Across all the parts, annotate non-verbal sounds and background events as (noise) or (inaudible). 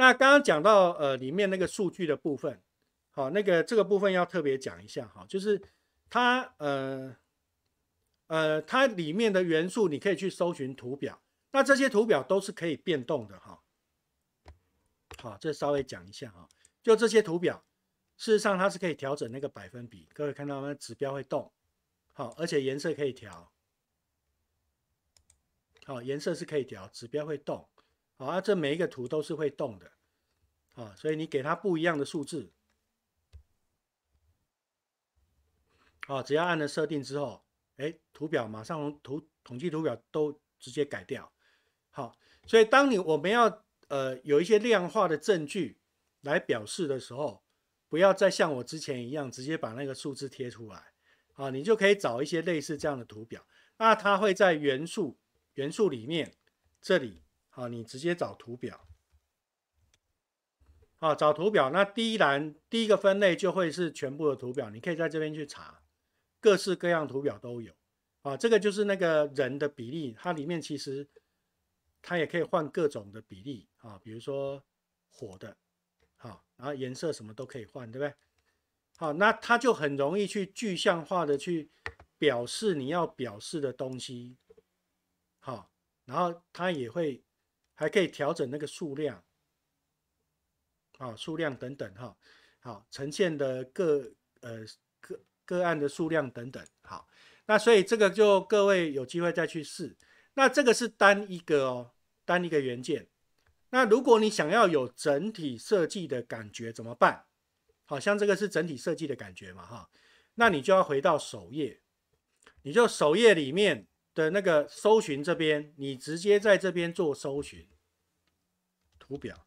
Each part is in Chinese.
那刚刚讲到呃里面那个数据的部分，好，那个这个部分要特别讲一下哈，就是它呃呃它里面的元素你可以去搜寻图表，那这些图表都是可以变动的哈，好，这稍微讲一下哈，就这些图表，事实上它是可以调整那个百分比，各位看到吗？指标会动，好，而且颜色可以调，好，颜色是可以调，指标会动。啊，这每一个图都是会动的，啊，所以你给它不一样的数字，啊，只要按了设定之后，哎，图表马上从图统计图表都直接改掉。好，所以当你我们要呃有一些量化的证据来表示的时候，不要再像我之前一样直接把那个数字贴出来，啊，你就可以找一些类似这样的图表，那它会在元素元素里面这里。好，你直接找图表。好，找图表。那第一栏第一个分类就会是全部的图表，你可以在这边去查，各式各样图表都有。啊，这个就是那个人的比例，它里面其实它也可以换各种的比例啊，比如说火的，好，然后颜色什么都可以换，对不对？好，那它就很容易去具象化的去表示你要表示的东西。好，然后它也会。还可以调整那个数量，啊，数量等等哈，好呈现的个呃个个案的数量等等，好，那所以这个就各位有机会再去试。那这个是单一个哦，单一个元件。那如果你想要有整体设计的感觉怎么办？好像这个是整体设计的感觉嘛哈，那你就要回到首页，你就首页里面。的那个搜寻这边，你直接在这边做搜寻图表，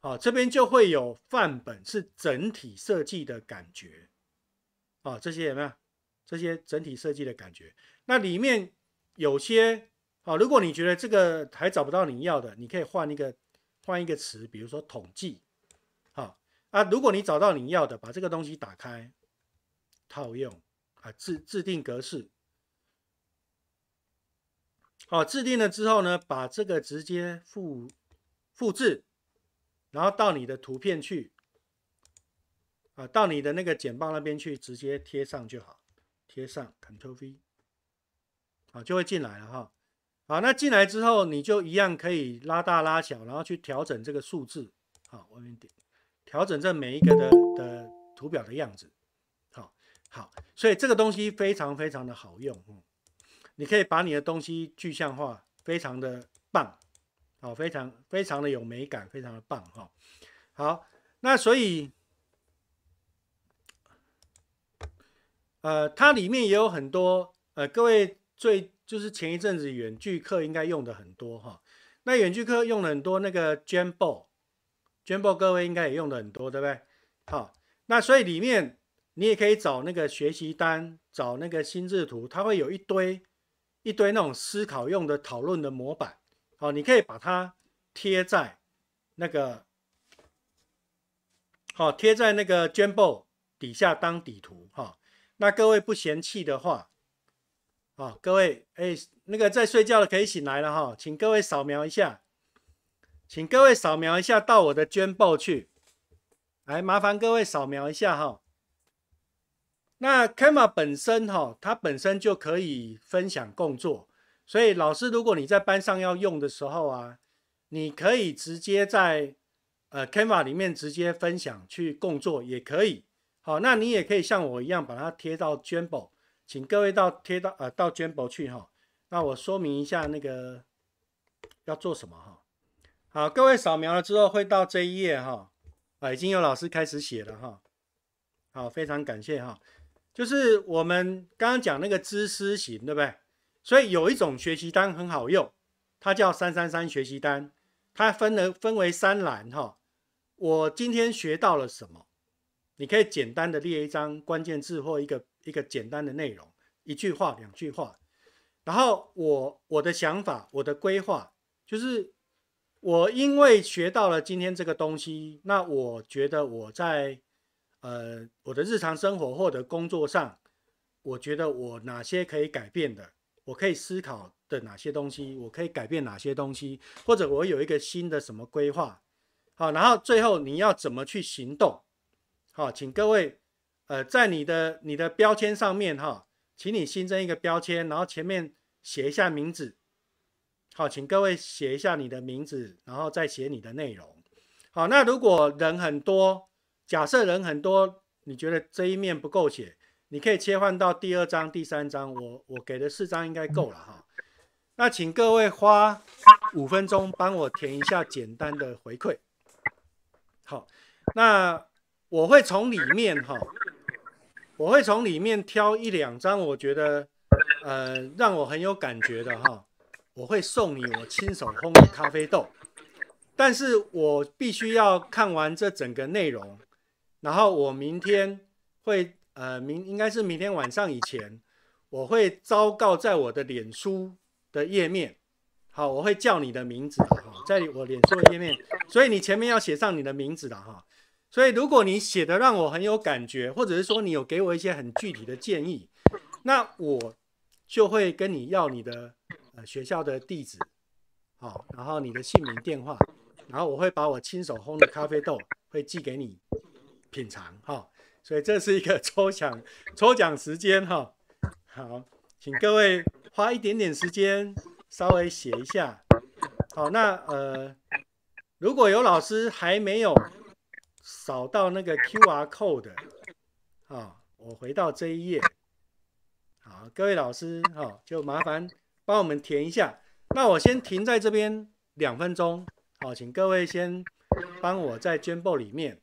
好，这边就会有范本，是整体设计的感觉，啊，这些有没有？这些整体设计的感觉。那里面有些，好，如果你觉得这个还找不到你要的，你可以换一个换一个词，比如说统计，好啊。如果你找到你要的，把这个东西打开，套用。啊，制制定格式，好，制定了之后呢，把这个直接复复制，然后到你的图片去，啊，到你的那个简报那边去，直接贴上就好，贴上 Ctrl V，啊，就会进来了哈，好，那进来之后，你就一样可以拉大拉小，然后去调整这个数字，啊，我们点调整这每一个的的图表的样子。好，所以这个东西非常非常的好用，嗯，你可以把你的东西具象化，非常的棒，好，非常非常的有美感，非常的棒哈。好，那所以，呃，它里面也有很多，呃，各位最就是前一阵子远距课应该用的很多哈，那远距课用了很多那个 j u m b o j u m b o 各位应该也用的很多，对不对？好，那所以里面。你也可以找那个学习单，找那个心智图，它会有一堆一堆那种思考用的讨论的模板，好，你可以把它贴在那个好贴在那个绢布底下当底图哈。那各位不嫌弃的话，好，各位哎，那个在睡觉的可以醒来了哈，请各位扫描一下，请各位扫描一下到我的绢布去，来麻烦各位扫描一下哈。那 Canva 本身哈，它本身就可以分享工作，所以老师如果你在班上要用的时候啊，你可以直接在呃 Canva 里面直接分享去工作也可以。好，那你也可以像我一样把它贴到 j u m b o 请各位到贴到呃到 j u m b o 去哈。那我说明一下那个要做什么哈。好，各位扫描了之后会到这一页哈，啊已经有老师开始写了哈。好，非常感谢哈。就是我们刚刚讲那个知识型，对不对？所以有一种学习单很好用，它叫三三三学习单，它分了分为三栏哈。我今天学到了什么？你可以简单的列一张关键字或一个一个简单的内容，一句话两句话。然后我我的想法，我的规划，就是我因为学到了今天这个东西，那我觉得我在。呃，我的日常生活或者工作上，我觉得我哪些可以改变的，我可以思考的哪些东西，我可以改变哪些东西，或者我有一个新的什么规划，好，然后最后你要怎么去行动，好，请各位，呃，在你的你的标签上面哈，请你新增一个标签，然后前面写一下名字，好，请各位写一下你的名字，然后再写你的内容，好，那如果人很多。假设人很多，你觉得这一面不够写，你可以切换到第二章、第三章。我我给的四章应该够了哈。那请各位花五分钟帮我填一下简单的回馈。好，那我会从里面哈，我会从里面挑一两张我觉得呃让我很有感觉的哈，我会送你我亲手烘的咖啡豆。但是我必须要看完这整个内容。然后我明天会，呃，明应该是明天晚上以前，我会昭告在我的脸书的页面。好，我会叫你的名字的哈，在我脸书的页面，所以你前面要写上你的名字的哈。所以如果你写的让我很有感觉，或者是说你有给我一些很具体的建议，那我就会跟你要你的呃学校的地址，好，然后你的姓名电话，然后我会把我亲手烘的咖啡豆会寄给你。品尝哈，所以这是一个 (laughs) 抽奖，抽奖时间哈。好，请各位花一点点时间稍微写一下。好，那呃，如果有老师还没有扫到那个 Q R code 的，啊，我回到这一页。好，各位老师哦，就麻烦帮我们填一下。那我先停在这边两分钟。好，请各位先帮我在捐报里面。